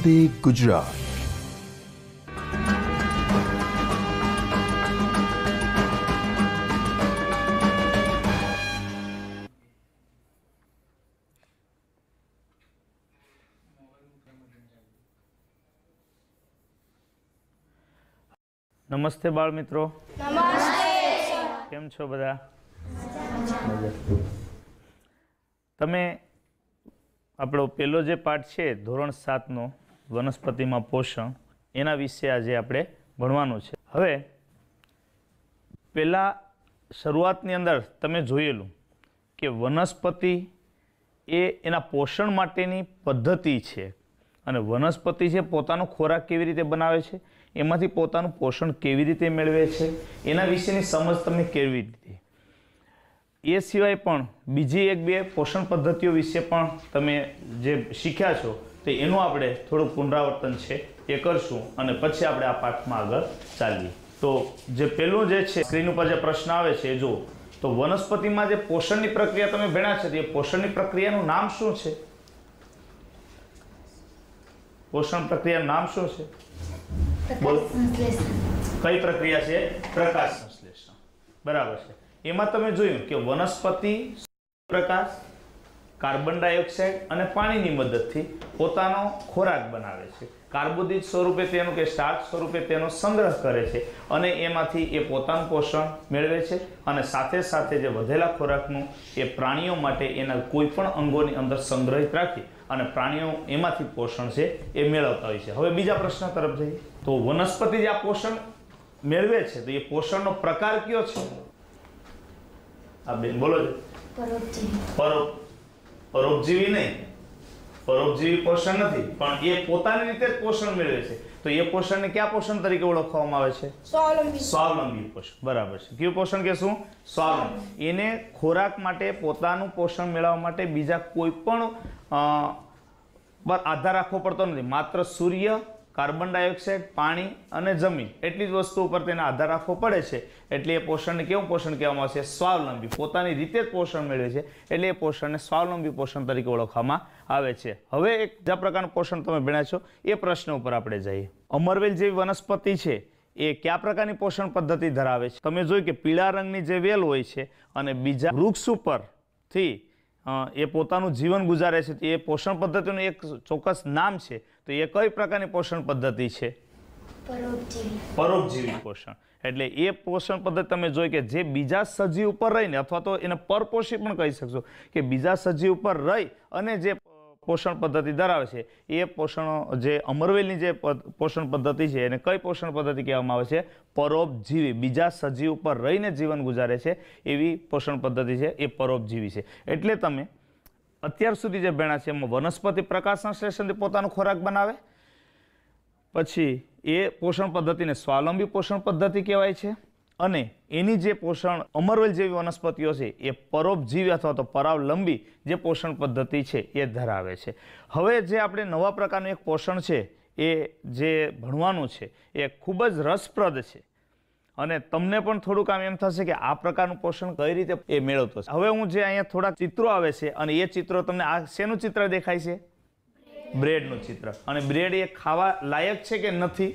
વંદે ગુજરાત નમસ્તે બાળ મિત્રો કેમ છો બધા તમે આપણો પહેલો જે પાઠ છે ધોરણ સાતનો વનસ્પતિમાં પોષણ એના વિશે આજે આપણે ભણવાનું છે હવે પહેલાં શરૂઆતની અંદર તમે જોયેલું કે વનસ્પતિ એ એના પોષણ માટેની પદ્ધતિ છે અને વનસ્પતિ છે પોતાનો ખોરાક કેવી રીતે બનાવે છે એમાંથી પોતાનું પોષણ કેવી રીતે મેળવે છે એના વિશેની સમજ તમને કેવી રીતે એ સિવાય પણ બીજી એક બે પોષણ પદ્ધતિઓ વિશે પણ તમે જે શીખ્યા છો તો એનું આપણે થોડું પુનરાવર્તન છે એ કરશું અને પછી આપણે આ પાઠમાં આગળ ચાલીએ તો જે પહેલું જે છે સ્ક્રીન ઉપર જે પ્રશ્ન આવે છે જો તો વનસ્પતિમાં જે પોષણની પ્રક્રિયા તમે ભેણા છે એ પોષણની પ્રક્રિયાનું નામ શું છે પોષણ પ્રક્રિયાનું નામ શું છે બોલો કઈ પ્રક્રિયા છે પ્રકાશ સંશ્લેષણ બરાબર છે એમાં તમે જોયું કે વનસ્પતિ પ્રકાશ કાર્બન ડાયોક્સાઇડ અને પાણીની મદદથી પોતાનો ખોરાક બનાવે છે કાર્બોદિત સ્વરૂપે તેનું કે સ્ટાર્ચ સ્વરૂપે તેનો સંગ્રહ કરે છે અને એમાંથી એ પોતાનું પોષણ મેળવે છે અને સાથે સાથે જે વધેલા ખોરાકનું એ પ્રાણીઓ માટે એના કોઈપણ અંગોની અંદર સંગ્રહિત રાખી અને પ્રાણીઓ એમાંથી પોષણ છે એ મેળવતા હોય છે હવે બીજા પ્રશ્ન તરફ જઈએ તો વનસ્પતિ જે આ પોષણ મેળવે છે તો એ પોષણનો પ્રકાર કયો છે આ બેન બોલો પરોપજીવી પરોપજીવી નહીં પરોપજીવી પોષણ નથી પણ એ પોતાની રીતે પોષણ મેળવે છે તો એ પોષણને કયા પોષણ તરીકે ઓળખવામાં આવે છે સ્વાવલંબી સ્વાવલંબી પોષણ બરાબર છે કયું પોષણ કે શું સ્વાવલંબી એને ખોરાક માટે પોતાનું પોષણ મેળવવા માટે બીજા કોઈ પણ આધાર રાખવો પડતો નથી માત્ર સૂર્ય કાર્બન ડાયોક્સાઇડ પાણી અને જમીન એટલી જ વસ્તુ ઉપર તેને આધાર રાખવો પડે છે એટલે એ પોષણને કેવું પોષણ કહેવામાં આવશે સ્વાવલંબી પોતાની રીતે જ પોષણ મેળવે છે એટલે એ પોષણને સ્વાવલંબી પોષણ તરીકે ઓળખવામાં આવે છે હવે એક બીજા પ્રકારનું પોષણ તમે ભણ્યા છો એ પ્રશ્ન ઉપર આપણે જઈએ અમરવેલ જેવી વનસ્પતિ છે એ કયા પ્રકારની પોષણ પદ્ધતિ ધરાવે છે તમે જોયું કે પીળા રંગની જે વેલ હોય છે અને બીજા વૃક્ષ ઉપરથી એ પોતાનું જીવન ગુજારે છે તે એ પોષણ પદ્ધતિનું એક ચોક્કસ નામ છે તો એ કઈ પ્રકારની પોષણ પદ્ધતિ છે પરોપજીવી પોષણ એટલે એ પોષણ પદ્ધતિ તમે જોઈ કે જે બીજા સજીવ ઉપર રહીને અથવા તો એને પરપોષી પણ કહી શકશો કે બીજા સજીવ ઉપર રહી અને જે પોષણ પદ્ધતિ ધરાવે છે એ પોષણ જે અમરવેલની જે પોષણ પદ્ધતિ છે એને કઈ પોષણ પદ્ધતિ કહેવામાં આવે છે પરોપજીવી બીજા સજીવ ઉપર રહીને જીવન ગુજારે છે એવી પોષણ પદ્ધતિ છે એ પરોપજીવી છે એટલે તમે અત્યાર સુધી જે ભેણા છે એમાં વનસ્પતિ પ્રકાશ સંશ્લેષણથી પોતાનો ખોરાક બનાવે પછી એ પોષણ પદ્ધતિને સ્વાવલંબી પોષણ પદ્ધતિ કહેવાય છે અને એની જે પોષણ અમરવેલ જેવી વનસ્પતિઓ છે એ પરોપજીવી અથવા તો પરાવલંબી જે પોષણ પદ્ધતિ છે એ ધરાવે છે હવે જે આપણે નવા પ્રકારનું એક પોષણ છે એ જે ભણવાનું છે એ ખૂબ જ રસપ્રદ છે અને તમને પણ થોડું કામ એમ થશે કે આ પ્રકારનું પોષણ કઈ રીતે એ મેળવતો છે હવે હું જે અહીંયા થોડા ચિત્રો આવે છે અને એ ચિત્રો તમને આ શેનું ચિત્ર દેખાય છે બ્રેડનું ચિત્ર અને બ્રેડ એ ખાવા લાયક છે કે નથી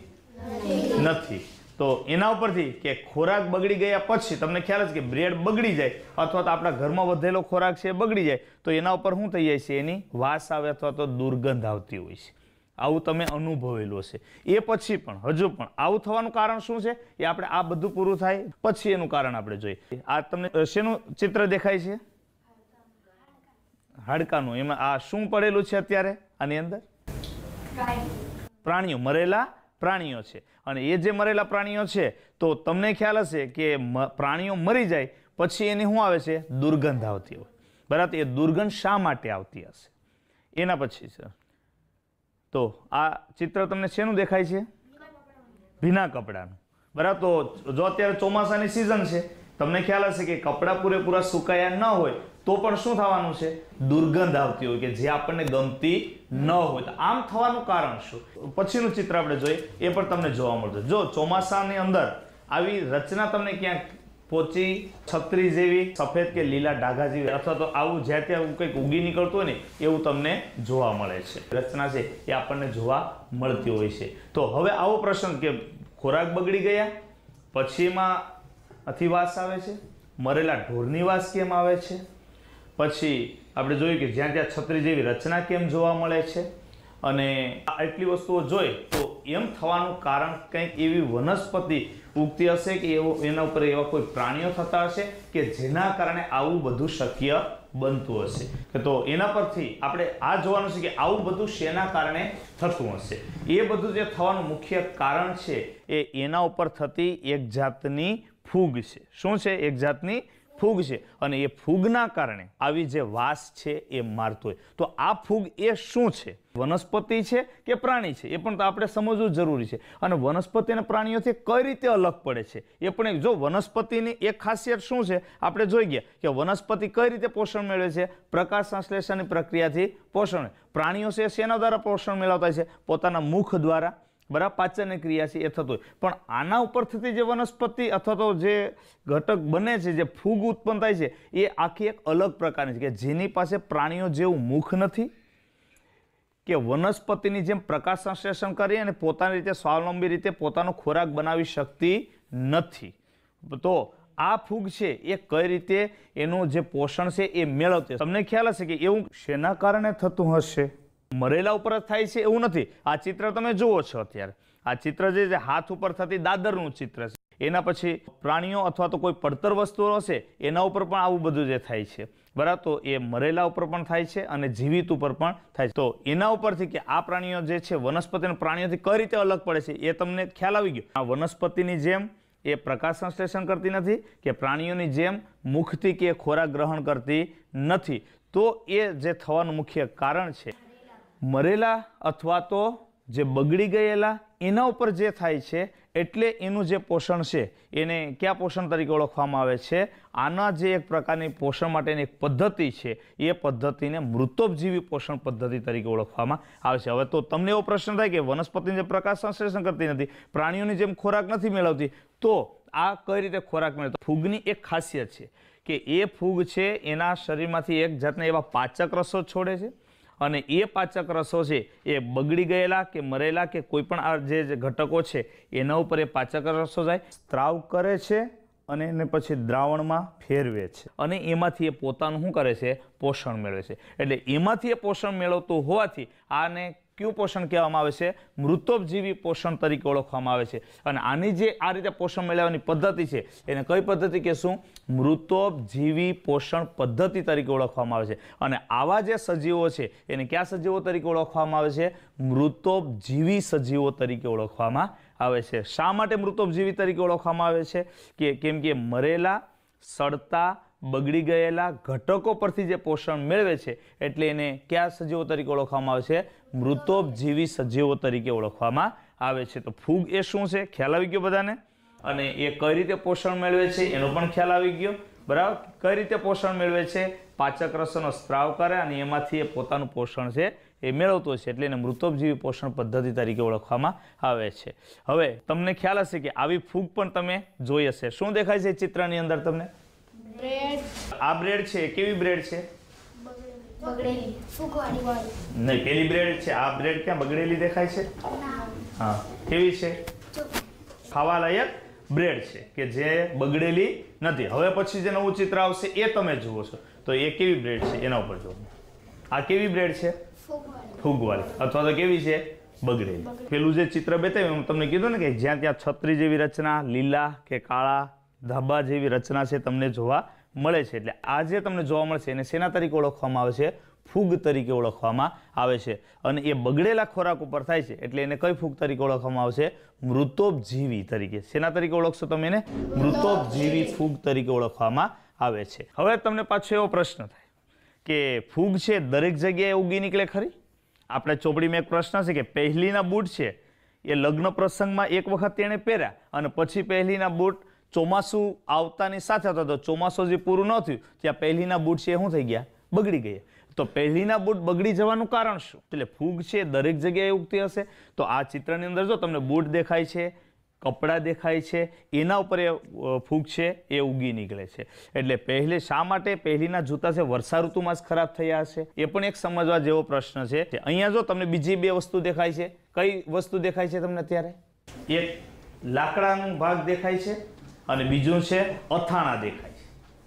નથી તો એના ઉપરથી કે ખોરાક બગડી ગયા પછી તમને ખ્યાલ જ કે બ્રેડ બગડી જાય અથવા તો આપણા ઘરમાં વધેલો ખોરાક છે બગડી જાય તો એના ઉપર શું થઈ જાય છે એની વાસ આવે અથવા તો દુર્ગંધ આવતી હોય છે આવું તમે અનુભવેલું હશે એ પછી પણ હજુ પણ આવું થવાનું કારણ શું છે એ આપણે આ બધું પૂરું થાય પછી એનું કારણ આપણે જોઈએ આ તમને શેનું ચિત્ર દેખાય છે હાડકાનું એમાં આ શું પડેલું છે અત્યારે આની અંદર પ્રાણીઓ મરેલા પ્રાણીઓ છે અને એ જે મરેલા પ્રાણીઓ છે તો તમને ખ્યાલ હશે કે પ્રાણીઓ મરી જાય પછી એની શું આવે છે દુર્ગંધ આવતી હોય બરાબર એ દુર્ગંધ શા માટે આવતી હશે એના પછી છે તો આ ચિત્ર તમને શેનું દેખાય છે ભીના કપડાનું બરાબર તો જો અત્યારે ચોમાસાની સિઝન છે તમને ખ્યાલ હશે કે કપડાં પૂરેપૂરા સુકાયા ન હોય તો પણ શું થવાનું છે દુર્ગંધ આવતી હોય કે જે આપણને ગમતી ન હોય આમ થવાનું કારણ શું પછીનું ચિત્ર આપણે જોઈએ એ પણ તમને જોવા મળશે જો ચોમાસાની અંદર આવી રચના તમને ક્યાંક પોચી છત્રી જેવી સફેદ કે લીલા ડાઘા જેવી અથવા તો આવું જ્યાં ત્યાં કંઈક ઉગી નીકળતું હોય ને એવું તમને જોવા મળે છે રચના છે એ આપણને જોવા મળતી હોય છે તો હવે આવો પ્રશ્ન કે ખોરાક બગડી ગયા પછીમાં અથી વાસ આવે છે મરેલા ઢોરની વાસ કેમ આવે છે પછી આપણે જોયું કે જ્યાં ત્યાં છત્રી જેવી રચના કેમ જોવા મળે છે અને આટલી વસ્તુઓ જોઈ તો એમ થવાનું કારણ કંઈક એવી વનસ્પતિ ઉગતી હશે કે એવો એના ઉપર એવા કોઈ પ્રાણીઓ થતા હશે કે જેના કારણે આવું બધું શક્ય બનતું હશે કે તો એના પરથી આપણે આ જોવાનું છે કે આવું બધું શેના કારણે થતું હશે એ બધું જે થવાનું મુખ્ય કારણ છે એ એના ઉપર થતી એક જાતની ફૂગ છે શું છે એક જાતની ફૂગ છે અને એ ફૂગના કારણે આવી જે વાસ છે એ મારતો હોય તો આ ફૂગ એ શું છે વનસ્પતિ છે કે પ્રાણી છે એ પણ તો આપણે સમજવું જરૂરી છે અને વનસ્પતિ અને પ્રાણીઓથી કઈ રીતે અલગ પડે છે એ પણ જો વનસ્પતિની એક ખાસિયત શું છે આપણે જોઈ ગયા કે વનસ્પતિ કઈ રીતે પોષણ મેળવે છે પ્રકાશ સંશ્લેષણની પ્રક્રિયાથી પોષણ પ્રાણીઓ છે શેના દ્વારા પોષણ મેળવતા છે પોતાના મુખ દ્વારા બરાબર પાચનની ક્રિયા છે એ થતું હોય પણ આના ઉપર થતી જે વનસ્પતિ અથવા તો જે ઘટક બને છે જે ફૂગ ઉત્પન્ન થાય છે એ આખી એક અલગ પ્રકારની છે કે જેની પાસે પ્રાણીઓ જેવું મુખ નથી કે વનસ્પતિની જેમ પ્રકાશ સંશ્લેષણ કરી અને પોતાની રીતે સ્વાવલંબી રીતે પોતાનો ખોરાક બનાવી શકતી નથી તો આ ફૂગ છે એ કઈ રીતે એનું જે પોષણ છે એ મેળવતી તમને ખ્યાલ હશે કે એવું શેના કારણે થતું હશે મરેલા ઉપર જ થાય છે એવું નથી આ ચિત્ર તમે જુઓ છો અત્યારે આ ચિત્ર જે છે હાથ ઉપર થતી દાદરનું ચિત્ર છે એના પછી પ્રાણીઓ અથવા તો કોઈ પડતર વસ્તુઓ હશે એના ઉપર પણ આવું બધું જે થાય છે બરાબર તો એ મરેલા ઉપર પણ થાય છે અને જીવિત ઉપર પણ થાય છે તો એના ઉપરથી કે આ પ્રાણીઓ જે છે વનસ્પતિ પ્રાણીઓથી કઈ રીતે અલગ પડે છે એ તમને ખ્યાલ આવી ગયો આ વનસ્પતિની જેમ એ પ્રકાશ સંશ્લેષણ કરતી નથી કે પ્રાણીઓની જેમ મુખથી કે ખોરાક ગ્રહણ કરતી નથી તો એ જે થવાનું મુખ્ય કારણ છે મરેલા અથવા તો જે બગડી ગયેલા એના ઉપર જે થાય છે એટલે એનું જે પોષણ છે એને કયા પોષણ તરીકે ઓળખવામાં આવે છે આના જે એક પ્રકારની પોષણ માટેની એક પદ્ધતિ છે એ પદ્ધતિને મૃતોપજીવી પોષણ પદ્ધતિ તરીકે ઓળખવામાં આવે છે હવે તો તમને એવો પ્રશ્ન થાય કે વનસ્પતિને જેમ પ્રકાશ સંશ્લેષણ કરતી નથી પ્રાણીઓની જેમ ખોરાક નથી મેળવતી તો આ કઈ રીતે ખોરાક મેળવતો ફૂગની એક ખાસિયત છે કે એ ફૂગ છે એના શરીરમાંથી એક જાતના એવા પાચક રસો છોડે છે અને એ પાચક રસો છે એ બગડી ગયેલા કે મરેલા કે કોઈપણ આ જે ઘટકો છે એના ઉપર એ પાચક રસો જાય સ્ત્રાવ કરે છે અને એને પછી દ્રાવણમાં ફેરવે છે અને એમાંથી એ પોતાનું શું કરે છે પોષણ મેળવે છે એટલે એમાંથી એ પોષણ મેળવતું હોવાથી આને ક્યુ પોષણ કહેવામાં આવે છે મૃતોપજીવી પોષણ તરીકે ઓળખવામાં આવે છે અને આની જે આ રીતે પોષણ મેળવવાની પદ્ધતિ છે એને કઈ પદ્ધતિ કહેશું મૃતોપજીવી પોષણ પદ્ધતિ તરીકે ઓળખવામાં આવે છે અને આવા જે સજીવો છે એને કયા સજીવો તરીકે ઓળખવામાં આવે છે મૃતોપજીવી સજીવો તરીકે ઓળખવામાં આવે છે શા માટે મૃતોપજીવી તરીકે ઓળખવામાં આવે છે કે કેમ કે મરેલા સડતા બગડી ગયેલા ઘટકો પરથી જે પોષણ મેળવે છે એટલે એને કયા સજીવો તરીકે ઓળખવામાં આવે છે મૃતોપજીવી સજીવો તરીકે ઓળખવામાં આવે છે તો ફૂગ એ શું છે ખ્યાલ આવી ગયો બધાને અને એ કઈ રીતે પોષણ મેળવે છે એનો પણ ખ્યાલ આવી ગયો બરાબર કઈ રીતે પોષણ મેળવે છે પાચક રસોનો સ્ત્રાવ કરે અને એમાંથી એ પોતાનું પોષણ છે એ મેળવતો છે એટલે એને મૃતોપજીવી પોષણ પદ્ધતિ તરીકે ઓળખવામાં આવે છે હવે તમને ખ્યાલ હશે કે આવી ફૂગ પણ તમે જોઈ હશે શું દેખાય છે ચિત્રની અંદર તમને બ્રેડ આ બ્રેડ છે કેવી બ્રેડ છે બગડેલી નહીં પેલી બ્રેડ છે આ બ્રેડ ક્યાં બગડેલી દેખાય છે હા કેવી છે ખાવા લાયક બ્રેડ છે કે જે બગડેલી નથી હવે પછી જે નવું ચિત્ર આવશે એ તમે જુઓ છો તો એ કેવી બ્રેડ છે એના ઉપર જુઓ આ કેવી બ્રેડ છે ફૂગવાળી અથવા તો કેવી છે બગડેલી પેલું જે ચિત્ર બતાવ્યું હું તમને કીધું ને કે જ્યાં ત્યાં છત્રી જેવી રચના લીલા કે કાળા ધાબા જેવી રચના છે તમને જોવા મળે છે એટલે આજે તમને જોવા મળશે એને સેના તરીકે ઓળખવામાં આવે છે ફૂગ તરીકે ઓળખવામાં આવે છે અને એ બગડેલા ખોરાક ઉપર થાય છે એટલે એને કઈ ફૂગ તરીકે ઓળખવામાં આવશે મૃતોપજીવી તરીકે સેના તરીકે ઓળખશો તમે એને મૃતોપજીવી ફૂગ તરીકે ઓળખવામાં આવે છે હવે તમને પાછો એવો પ્રશ્ન થાય કે ફૂગ છે દરેક જગ્યાએ ઉગી નીકળે ખરી આપણે ચોપડીમાં એક પ્રશ્ન છે કે પહેલીના બૂટ છે એ લગ્ન પ્રસંગમાં એક વખત તેણે પહેર્યા અને પછી પહેલીના બૂટ ચોમાસું આવતાની સાથે હતા તો ચોમાસું જે પૂરું ન થયું ત્યાં પહેલીના બૂટ છે એ શું થઈ ગયા બગડી ગયા તો પહેલીના બૂટ બગડી જવાનું કારણ શું એટલે ફૂગ છે દરેક જગ્યાએ ઉગતી હશે તો આ ચિત્રની અંદર જો તમને બૂટ દેખાય છે કપડાં દેખાય છે એના ઉપર એ ફૂગ છે એ ઉગી નીકળે છે એટલે પહેલે શા માટે પહેલીના જૂતા છે વર્ષા ઋતુમાં જ ખરાબ થયા હશે એ પણ એક સમજવા જેવો પ્રશ્ન છે અહીંયા જો તમને બીજી બે વસ્તુ દેખાય છે કઈ વસ્તુ દેખાય છે તમને અત્યારે એક લાકડાનો ભાગ દેખાય છે અને બીજું છે અથાણા દેખાય છે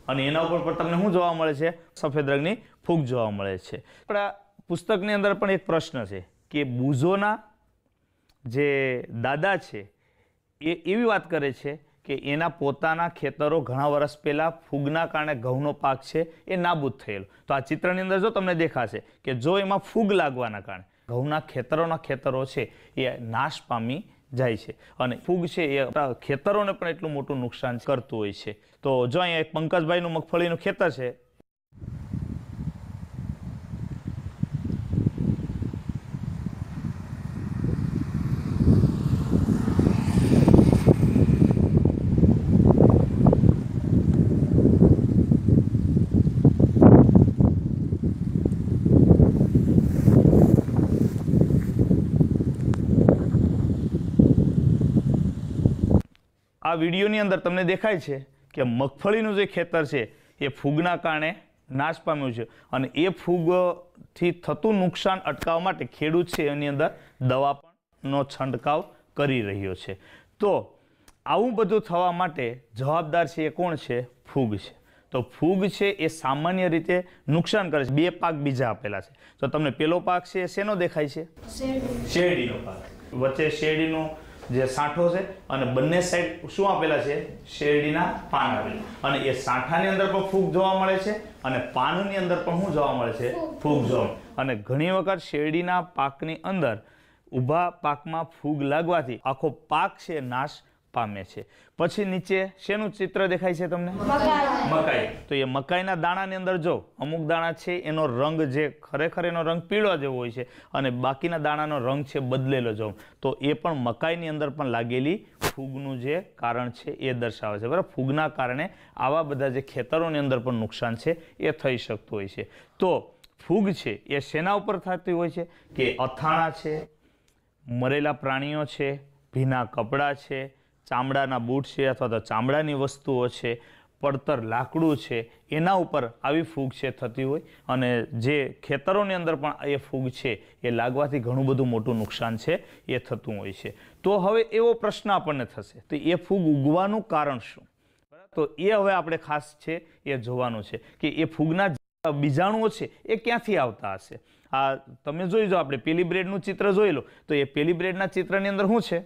અને એના ઉપર પણ તમને શું જોવા મળે છે સફેદ રંગની ફૂગ જોવા મળે છે આપણા પુસ્તકની અંદર પણ એક પ્રશ્ન છે કે બુઝોના જે દાદા છે એ એવી વાત કરે છે કે એના પોતાના ખેતરો ઘણા વર્ષ પહેલાં ફૂગના કારણે ઘઉંનો પાક છે એ નાબૂદ થયેલો તો આ ચિત્રની અંદર જો તમને દેખાશે કે જો એમાં ફૂગ લાગવાના કારણે ઘઉંના ખેતરોના ખેતરો છે એ નાશ પામી જાય છે અને ફૂગ છે એ આપણા ખેતરોને પણ એટલું મોટું નુકસાન કરતું હોય છે તો જો અહીંયા એક પંકજભાઈનું મગફળીનું ખેતર છે આ વિડીયોની અંદર તમને દેખાય છે કે મગફળીનું જે ખેતર છે એ ફૂગના કારણે નાશ પામ્યું છે અને એ ફૂગથી થતું નુકસાન અટકાવવા માટે ખેડૂત છે એની અંદર દવા પણનો છંટકાવ કરી રહ્યો છે તો આવું બધું થવા માટે જવાબદાર છે એ કોણ છે ફૂગ છે તો ફૂગ છે એ સામાન્ય રીતે નુકસાન કરે છે બે પાક બીજા આપેલા છે તો તમને પેલો પાક છે શેનો દેખાય છે શેરડીનો પાક વચ્ચે શેરડીનું જે સાંઠો છે અને બંને સાઈડ શું આપેલા છે શેરડીના પાન આપેલા અને એ સાંઠાની અંદર પણ ફૂગ જોવા મળે છે અને પાનની અંદર પણ શું જોવા મળે છે ફૂગ જોવા અને ઘણી વખત શેરડીના પાકની અંદર ઊભા પાકમાં ફૂગ લાગવાથી આખો પાક છે નાશ પામે છે પછી નીચે શેનું ચિત્ર દેખાય છે તમને મકાઈ તો એ મકાઈના દાણાની અંદર જો અમુક દાણા છે એનો રંગ જે ખરેખર એનો રંગ પીળો જેવો હોય છે અને બાકીના દાણાનો રંગ છે બદલેલો જો તો એ પણ મકાઈની અંદર પણ લાગેલી ફૂગનું જે કારણ છે એ દર્શાવે છે બરાબર ફૂગના કારણે આવા બધા જે ખેતરોની અંદર પણ નુકસાન છે એ થઈ શકતું હોય છે તો ફૂગ છે એ શેના ઉપર થતી હોય છે કે અથાણા છે મરેલા પ્રાણીઓ છે ભીના કપડાં છે ચામડાના બૂટ છે અથવા તો ચામડાની વસ્તુઓ છે પડતર લાકડું છે એના ઉપર આવી ફૂગ છે થતી હોય અને જે ખેતરોની અંદર પણ એ ફૂગ છે એ લાગવાથી ઘણું બધું મોટું નુકસાન છે એ થતું હોય છે તો હવે એવો પ્રશ્ન આપણને થશે તો એ ફૂગ ઉગવાનું કારણ શું તો એ હવે આપણે ખાસ છે એ જોવાનું છે કે એ ફૂગના બીજાણુઓ છે એ ક્યાંથી આવતા હશે આ તમે જોઈ જો આપણે પેલી બ્રેડનું ચિત્ર જોઈ લો તો એ પેલી બ્રેડના ચિત્રની અંદર શું છે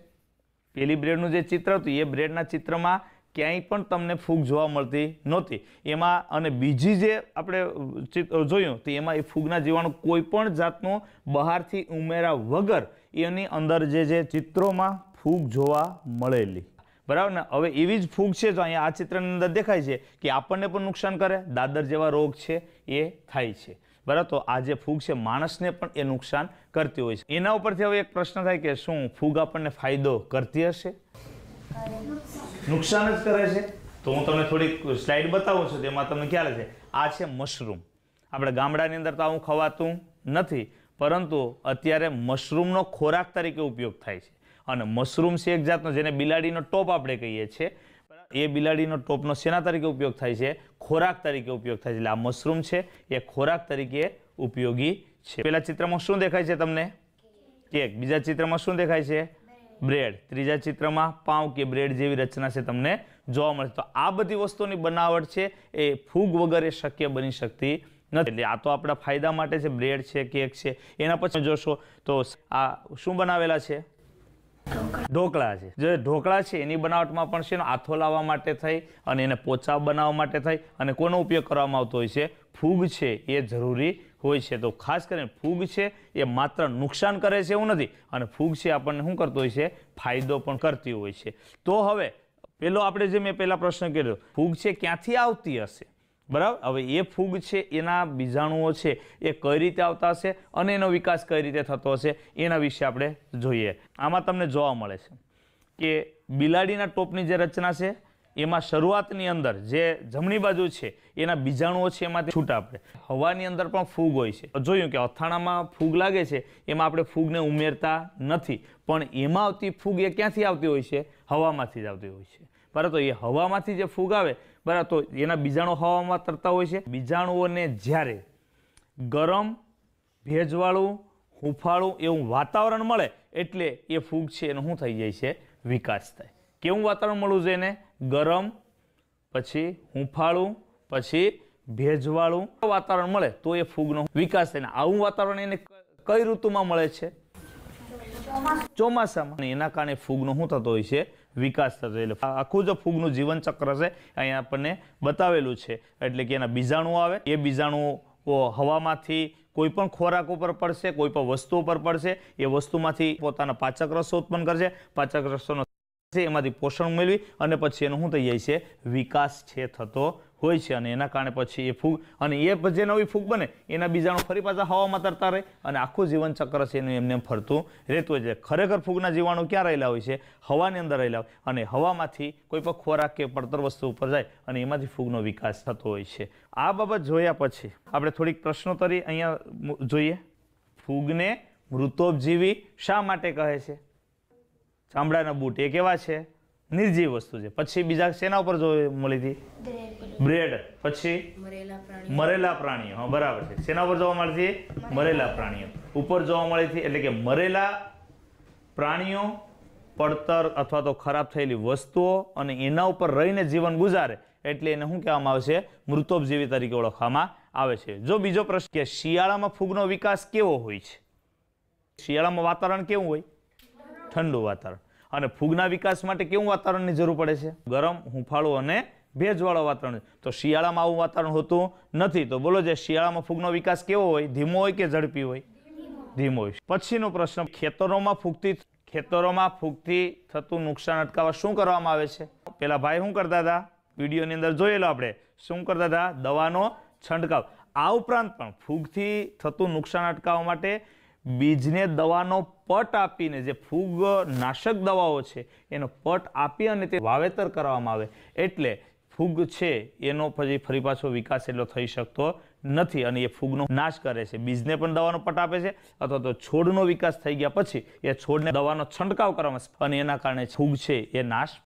પેલી બ્રેડનું જે ચિત્ર હતું એ બ્રેડના ચિત્રમાં ક્યાંય પણ તમને ફૂગ જોવા મળતી નહોતી એમાં અને બીજી જે આપણે જોયું તો એમાં એ ફૂગના જીવાણુ કોઈ પણ જાતનો બહારથી ઉમેરા વગર એની અંદર જે જે ચિત્રોમાં ફૂગ જોવા મળેલી બરાબર ને હવે એવી જ ફૂગ છે જો અહીંયા આ ચિત્રની અંદર દેખાય છે કે આપણને પણ નુકસાન કરે દાદર જેવા રોગ છે એ થાય છે બરાબર તો આ જે ફૂગ છે માણસને પણ એ નુકસાન કરતી હોય છે એના ઉપરથી હવે એક પ્રશ્ન થાય કે શું ફૂગ આપણને ફાયદો કરતી હશે નુકસાન જ કરે છે તો હું તમને થોડીક સ્લાઇડ બતાવું છું તેમાં તમને ખ્યાલ છે આ છે મશરૂમ આપણે ગામડાની અંદર તો આવું ખવાતું નથી પરંતુ અત્યારે મશરૂમનો ખોરાક તરીકે ઉપયોગ થાય છે અને મશરૂમ છે એક જાતનો જેને બિલાડીનો ટોપ આપણે કહીએ છીએ એ બિલાડીનો ટોપનો શેના તરીકે ઉપયોગ થાય છે ખોરાક તરીકે ઉપયોગ થાય છે એટલે આ મશરૂમ છે એ ખોરાક તરીકે ઉપયોગી છે પેલા ચિત્રમાં શું દેખાય છે તમને કેક બીજા ચિત્રમાં શું દેખાય છે બ્રેડ ત્રીજા ચિત્રમાં પાઉં કે બ્રેડ જેવી રચના છે તમને જોવા મળશે તો આ બધી વસ્તુની બનાવટ છે એ ફૂગ વગર એ શક્ય બની શકતી નથી એટલે આ તો આપણા ફાયદા માટે છે બ્રેડ છે કેક છે એના પછી જોશો તો આ શું બનાવેલા છે ઢોકળા છે જે ઢોકળા છે એની બનાવટમાં પણ છે આથો લાવવા માટે થઈ અને એને પોચા બનાવવા માટે થઈ અને કોનો ઉપયોગ કરવામાં આવતો હોય છે ફૂગ છે એ જરૂરી હોય છે તો ખાસ કરીને ફૂગ છે એ માત્ર નુકસાન કરે છે એવું નથી અને ફૂગ છે આપણને શું કરતો હોય છે ફાયદો પણ કરતી હોય છે તો હવે પેલો આપણે જે મેં પહેલાં પ્રશ્ન કર્યો ફૂગ છે ક્યાંથી આવતી હશે બરાબર હવે એ ફૂગ છે એના બીજાણુઓ છે એ કઈ રીતે આવતા હશે અને એનો વિકાસ કઈ રીતે થતો હશે એના વિશે આપણે જોઈએ આમાં તમને જોવા મળે છે કે બિલાડીના ટોપની જે રચના છે એમાં શરૂઆતની અંદર જે જમણી બાજુ છે એના બીજાણુઓ છે એમાંથી છૂટા પડે હવાની અંદર પણ ફૂગ હોય છે જોયું કે અથાણામાં ફૂગ લાગે છે એમાં આપણે ફૂગને ઉમેરતા નથી પણ એમાં આવતી ફૂગ એ ક્યાંથી આવતી હોય છે હવામાંથી જ આવતી હોય છે પરંતુ એ હવામાંથી જે ફૂગ આવે બરાબર તો એના બીજાણુ હવામાં તરતા હોય છે બીજાણુઓને જ્યારે ગરમ ભેજવાળું હુંફાળું એવું વાતાવરણ મળે એટલે એ ફૂગ છે એનો શું થઈ જાય છે વિકાસ થાય કેવું વાતાવરણ મળવું જોઈએ એને ગરમ પછી હુંફાળું પછી ભેજવાળું વાતાવરણ મળે તો એ ફૂગનો વિકાસ થાય આવું વાતાવરણ એને કઈ ઋતુમાં મળે છે ચોમાસામાં એના કારણે ફૂગનો શું થતો હોય છે વિકાસ થતો એટલે આખું જ ફૂગનું જીવનચક્ર છે અહીંયા આપણને બતાવેલું છે એટલે કે એના બીજાણુ આવે એ બીજાણુ હવામાંથી કોઈ પણ ખોરાક ઉપર પડશે કોઈ પણ વસ્તુ ઉપર પડશે એ વસ્તુમાંથી પોતાના પાચક રસો ઉત્પન્ન કરશે પાચક રસોનો એમાંથી પોષણ મેળવી અને પછી એનું શું થઈ જાય છે વિકાસ છે થતો હોય છે અને એના કારણે પછી એ ફૂગ અને એ જે નવી ફૂગ બને એના બીજાણુ ફરી પાછા હવામાં તરતા રહે અને આખું જીવનચક્ર છે એનું એમને ફરતું રહેતું હોય છે ખરેખર ફૂગના જીવાણુ ક્યાં રહેલા હોય છે હવાની અંદર રહેલા હોય અને હવામાંથી કોઈ પણ ખોરાક કે પડતર વસ્તુ ઉપર જાય અને એમાંથી ફૂગનો વિકાસ થતો હોય છે આ બાબત જોયા પછી આપણે થોડીક પ્રશ્નોત્તરી અહીંયા જોઈએ ફૂગને મૃતોપજીવી શા માટે કહે છે ચામડાના બૂટ એ કેવા છે નિર્જીવ વસ્તુ છે પછી બીજા શેના ઉપર જો મળી હતી બ્રેડ પછી મરેલા પ્રાણીઓ હા બરાબર છે શેના ઉપર જોવા મળતી મરેલા પ્રાણીઓ ઉપર જોવા મળી હતી એટલે કે મરેલા પ્રાણીઓ પડતર અથવા તો ખરાબ થયેલી વસ્તુઓ અને એના ઉપર રહીને જીવન ગુજારે એટલે એને શું કહેવામાં આવશે મૃતોપજીવી તરીકે ઓળખવામાં આવે છે જો બીજો પ્રશ્ન કે શિયાળામાં ફૂગનો વિકાસ કેવો હોય છે શિયાળામાં વાતાવરણ કેવું હોય ઠંડુ વાતાવરણ અને ફૂગના વિકાસ માટે કેવું વાતાવરણની જરૂર પડે છે ગરમ હુંફાળું અને ભેજવાળો વાતાવરણ તો શિયાળામાં આવું વાતાવરણ હોતું નથી તો બોલો જે શિયાળામાં ફૂગનો વિકાસ કેવો હોય ધીમો હોય કે ઝડપી હોય ધીમો હોય પછીનો પ્રશ્ન ખેતરોમાં ફૂગતી ખેતરોમાં ફૂગથી થતું નુકસાન અટકાવવા શું કરવામાં આવે છે પેલા ભાઈ શું કરતા હતા વિડીયોની અંદર જોયેલો આપણે શું કરતા હતા દવાનો છંટકાવ આ ઉપરાંત પણ ફૂગથી થતું નુકસાન અટકાવવા માટે બીજને દવાનો પટ આપીને જે ફૂગ નાશક દવાઓ છે એનો પટ આપી અને તે વાવેતર કરવામાં આવે એટલે ફૂગ છે એનો પછી ફરી પાછો વિકાસ એટલો થઈ શકતો નથી અને એ ફૂગનો નાશ કરે છે બીજને પણ દવાનો પટ આપે છે અથવા તો છોડનો વિકાસ થઈ ગયા પછી એ છોડને દવાનો છંટકાવ કરવામાં અને એના કારણે ફૂગ છે એ નાશ